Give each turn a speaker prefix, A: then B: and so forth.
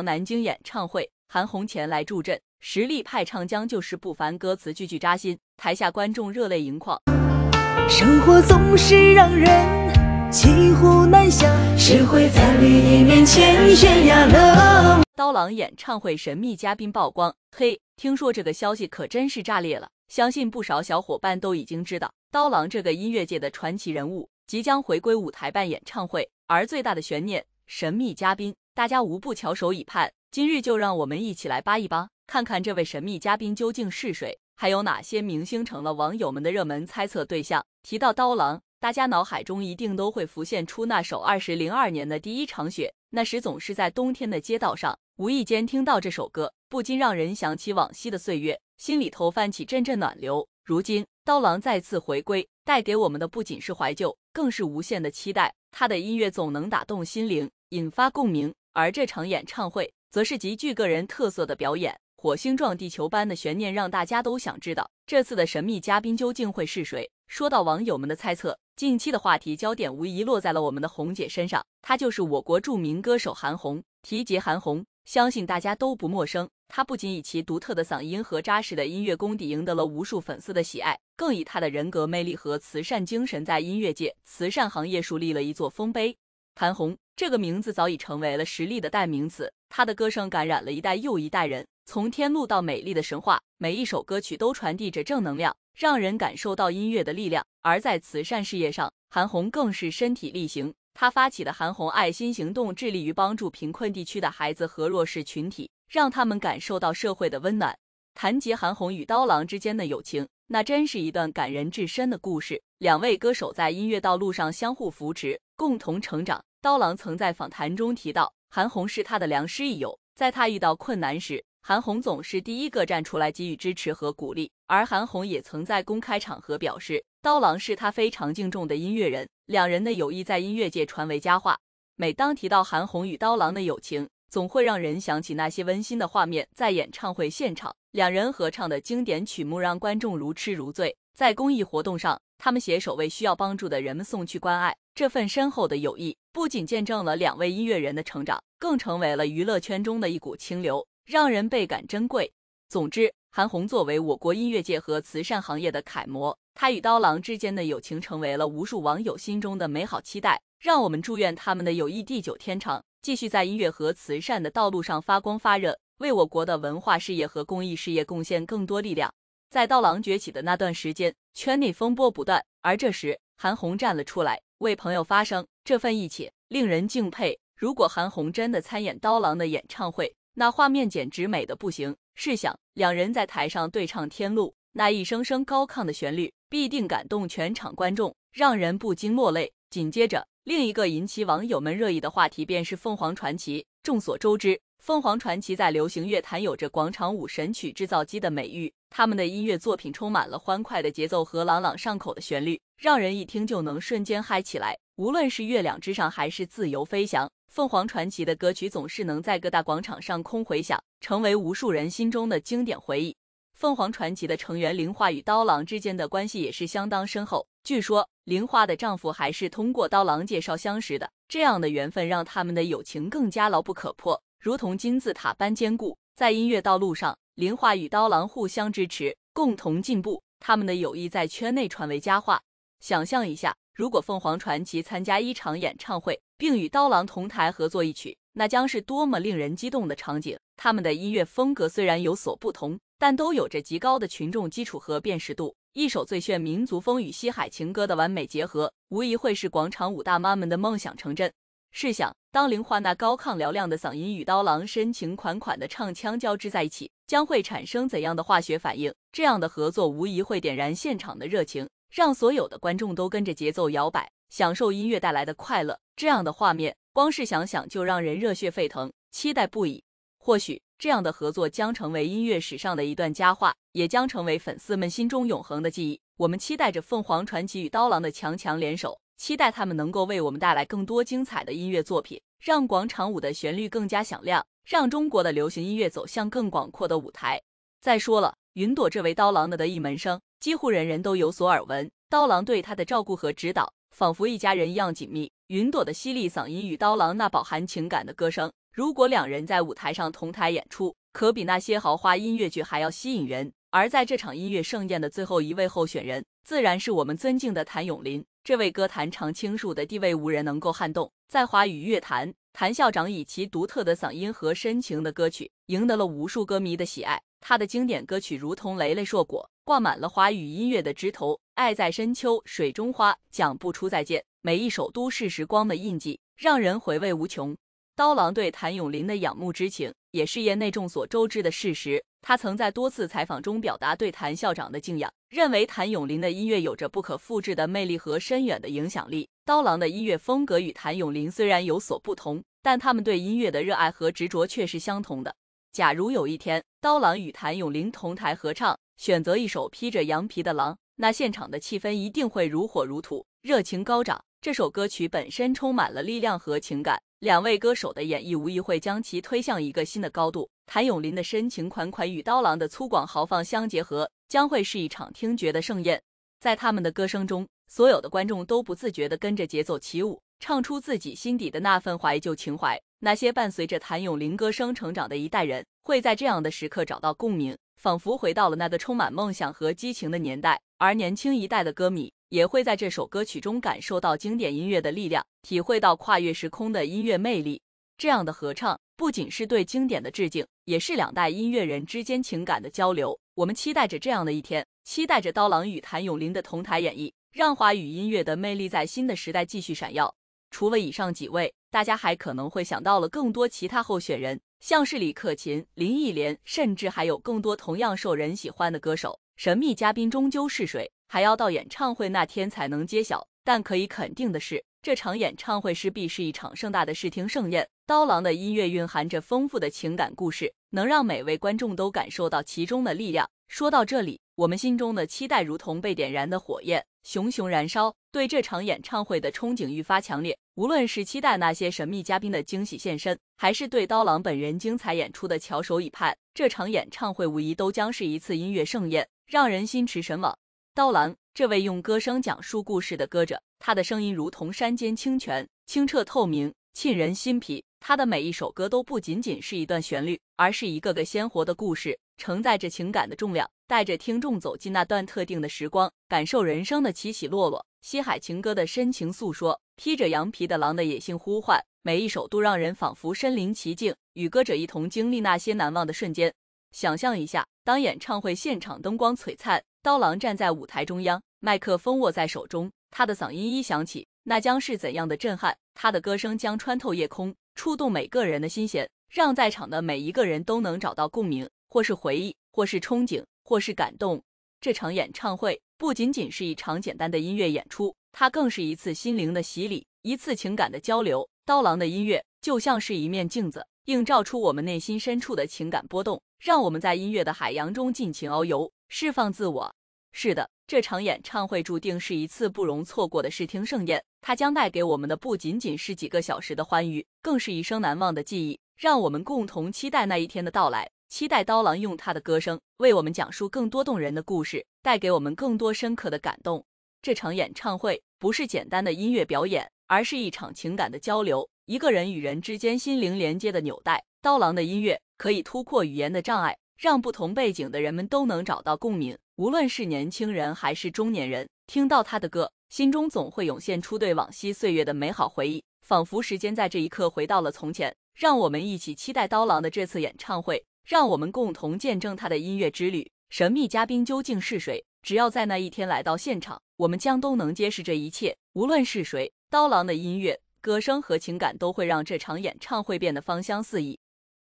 A: 南京演唱会，韩红前来助阵，实力派唱将就是不凡，歌词句句扎心，台下观众热泪盈眶。生活总是让人几乎难想，谁会在绿荫面前悬崖勒？刀郎演唱会神秘嘉宾曝光，嘿，听说这个消息可真是炸裂了，相信不少小伙伴都已经知道，刀郎这个音乐界的传奇人物即将回归舞台办演唱会，而最大的悬念，神秘嘉宾。大家无不翘首以盼，今日就让我们一起来扒一扒，看看这位神秘嘉宾究竟是谁，还有哪些明星成了网友们的热门猜测对象。提到刀郎，大家脑海中一定都会浮现出那首《二十零二年的第一场雪》，那时总是在冬天的街道上，无意间听到这首歌，不禁让人想起往昔的岁月，心里头泛起阵阵暖流。如今刀郎再次回归，带给我们的不仅是怀旧，更是无限的期待。他的音乐总能打动心灵，引发共鸣。而这场演唱会则是极具个人特色的表演，火星撞地球般的悬念让大家都想知道这次的神秘嘉宾究竟会是谁。说到网友们的猜测，近期的话题焦点无疑落在了我们的红姐身上，她就是我国著名歌手韩红。提及韩红，相信大家都不陌生。她不仅以其独特的嗓音和扎实的音乐功底赢得了无数粉丝的喜爱，更以她的人格魅力和慈善精神在音乐界、慈善行业树立了一座丰碑。韩红这个名字早已成为了实力的代名词，她的歌声感染了一代又一代人。从《天路》到《美丽的神话》，每一首歌曲都传递着正能量，让人感受到音乐的力量。而在慈善事业上，韩红更是身体力行。她发起的韩红爱心行动，致力于帮助贫困地区的孩子和弱势群体，让他们感受到社会的温暖。谈及韩红与刀郎之间的友情。那真是一段感人至深的故事。两位歌手在音乐道路上相互扶持，共同成长。刀郎曾在访谈中提到，韩红是他的良师益友，在他遇到困难时，韩红总是第一个站出来给予支持和鼓励。而韩红也曾在公开场合表示，刀郎是他非常敬重的音乐人。两人的友谊在音乐界传为佳话。每当提到韩红与刀郎的友情，总会让人想起那些温馨的画面，在演唱会现场。两人合唱的经典曲目让观众如痴如醉。在公益活动上，他们携手为需要帮助的人们送去关爱。这份深厚的友谊不仅见证了两位音乐人的成长，更成为了娱乐圈中的一股清流，让人倍感珍贵。总之，韩红作为我国音乐界和慈善行业的楷模，她与刀郎之间的友情成为了无数网友心中的美好期待。让我们祝愿他们的友谊地久天长，继续在音乐和慈善的道路上发光发热。为我国的文化事业和公益事业贡献更多力量。在刀郎崛起的那段时间，圈内风波不断，而这时韩红站了出来为朋友发声，这份义气令人敬佩。如果韩红真的参演刀郎的演唱会，那画面简直美的不行。试想，两人在台上对唱《天路》，那一声声高亢的旋律必定感动全场观众，让人不禁落泪。紧接着，另一个引起网友们热议的话题便是凤凰传奇。众所周知。凤凰传奇在流行乐坛有着“广场舞神曲制造机”的美誉。他们的音乐作品充满了欢快的节奏和朗朗上口的旋律，让人一听就能瞬间嗨起来。无论是《月亮之上》还是《自由飞翔》，凤凰传奇的歌曲总是能在各大广场上空回响，成为无数人心中的经典回忆。凤凰传奇的成员玲花与刀郎之间的关系也是相当深厚。据说，玲花的丈夫还是通过刀郎介绍相识的。这样的缘分让他们的友情更加牢不可破。如同金字塔般坚固，在音乐道路上，林华与刀郎互相支持，共同进步。他们的友谊在圈内传为佳话。想象一下，如果凤凰传奇参加一场演唱会，并与刀郎同台合作一曲，那将是多么令人激动的场景！他们的音乐风格虽然有所不同，但都有着极高的群众基础和辨识度。一首最炫民族风与西海情歌的完美结合，无疑会是广场舞大妈们的梦想成真。试想，当林花那高亢嘹亮的嗓音与刀郎深情款款的唱腔交织在一起，将会产生怎样的化学反应？这样的合作无疑会点燃现场的热情，让所有的观众都跟着节奏摇摆，享受音乐带来的快乐。这样的画面，光是想想就让人热血沸腾，期待不已。或许这样的合作将成为音乐史上的一段佳话，也将成为粉丝们心中永恒的记忆。我们期待着凤凰传奇与刀郎的强强联手。期待他们能够为我们带来更多精彩的音乐作品，让广场舞的旋律更加响亮，让中国的流行音乐走向更广阔的舞台。再说了，云朵这位刀郎的得意门生，几乎人人都有所耳闻。刀郎对他的照顾和指导，仿佛一家人一样紧密。云朵的犀利嗓音与刀郎那饱含情感的歌声，如果两人在舞台上同台演出，可比那些豪华音乐剧还要吸引人。而在这场音乐盛宴的最后一位候选人，自然是我们尊敬的谭咏麟。这位歌坛常青树的地位无人能够撼动。在华语乐坛，谭校长以其独特的嗓音和深情的歌曲，赢得了无数歌迷的喜爱。他的经典歌曲如同累累硕果，挂满了华语音乐的枝头。《爱在深秋》《水中花》《讲不出再见》，每一首都是时光的印记，让人回味无穷。刀郎对谭咏麟的仰慕之情。也是业内众所周知的事实。他曾在多次采访中表达对谭校长的敬仰，认为谭咏麟的音乐有着不可复制的魅力和深远的影响力。刀郎的音乐风格与谭咏麟虽然有所不同，但他们对音乐的热爱和执着却是相同的。假如有一天，刀郎与谭咏麟同台合唱，选择一首《披着羊皮的狼》，那现场的气氛一定会如火如荼，热情高涨。这首歌曲本身充满了力量和情感。两位歌手的演绎无疑会将其推向一个新的高度。谭咏麟的深情款款与刀郎的粗犷豪放相结合，将会是一场听觉的盛宴。在他们的歌声中，所有的观众都不自觉地跟着节奏起舞，唱出自己心底的那份怀旧情怀。那些伴随着谭咏麟歌声成长的一代人，会在这样的时刻找到共鸣，仿佛回到了那个充满梦想和激情的年代。而年轻一代的歌迷，也会在这首歌曲中感受到经典音乐的力量，体会到跨越时空的音乐魅力。这样的合唱不仅是对经典的致敬，也是两代音乐人之间情感的交流。我们期待着这样的一天，期待着刀郎与谭咏麟的同台演绎，让华语音乐的魅力在新的时代继续闪耀。除了以上几位，大家还可能会想到了更多其他候选人，像是李克勤、林忆莲，甚至还有更多同样受人喜欢的歌手。神秘嘉宾终究是谁？还要到演唱会那天才能揭晓，但可以肯定的是，这场演唱会势必是一场盛大的视听盛宴。刀郎的音乐蕴含着丰富的情感故事，能让每位观众都感受到其中的力量。说到这里，我们心中的期待如同被点燃的火焰，熊熊燃烧，对这场演唱会的憧憬愈发强烈。无论是期待那些神秘嘉宾的惊喜现身，还是对刀郎本人精彩演出的翘首以盼，这场演唱会无疑都将是一次音乐盛宴，让人心驰神往。刀郎，这位用歌声讲述故事的歌者，他的声音如同山间清泉，清澈透明，沁人心脾。他的每一首歌都不仅仅是一段旋律，而是一个个鲜活的故事，承载着情感的重量，带着听众走进那段特定的时光，感受人生的起起落落。《西海情歌》的深情诉说，《披着羊皮的狼》的野性呼唤，每一首都让人仿佛身临其境，与歌者一同经历那些难忘的瞬间。想象一下，当演唱会现场灯光璀璨。刀郎站在舞台中央，麦克风握在手中，他的嗓音一响起，那将是怎样的震撼！他的歌声将穿透夜空，触动每个人的心弦，让在场的每一个人都能找到共鸣，或是回忆，或是憧憬，或是感动。这场演唱会不仅仅是一场简单的音乐演出，它更是一次心灵的洗礼，一次情感的交流。刀郎的音乐就像是一面镜子，映照出我们内心深处的情感波动，让我们在音乐的海洋中尽情遨游。释放自我。是的，这场演唱会注定是一次不容错过的视听盛宴。它将带给我们的不仅仅是几个小时的欢愉，更是一生难忘的记忆。让我们共同期待那一天的到来，期待刀郎用他的歌声为我们讲述更多动人的故事，带给我们更多深刻的感动。这场演唱会不是简单的音乐表演，而是一场情感的交流，一个人与人之间心灵连接的纽带。刀郎的音乐可以突破语言的障碍。让不同背景的人们都能找到共鸣，无论是年轻人还是中年人，听到他的歌，心中总会涌现出对往昔岁月的美好回忆，仿佛时间在这一刻回到了从前。让我们一起期待刀郎的这次演唱会，让我们共同见证他的音乐之旅。神秘嘉宾究竟是谁？只要在那一天来到现场，我们将都能揭示这一切。无论是谁，刀郎的音乐、歌声和情感都会让这场演唱会变得芳香四溢。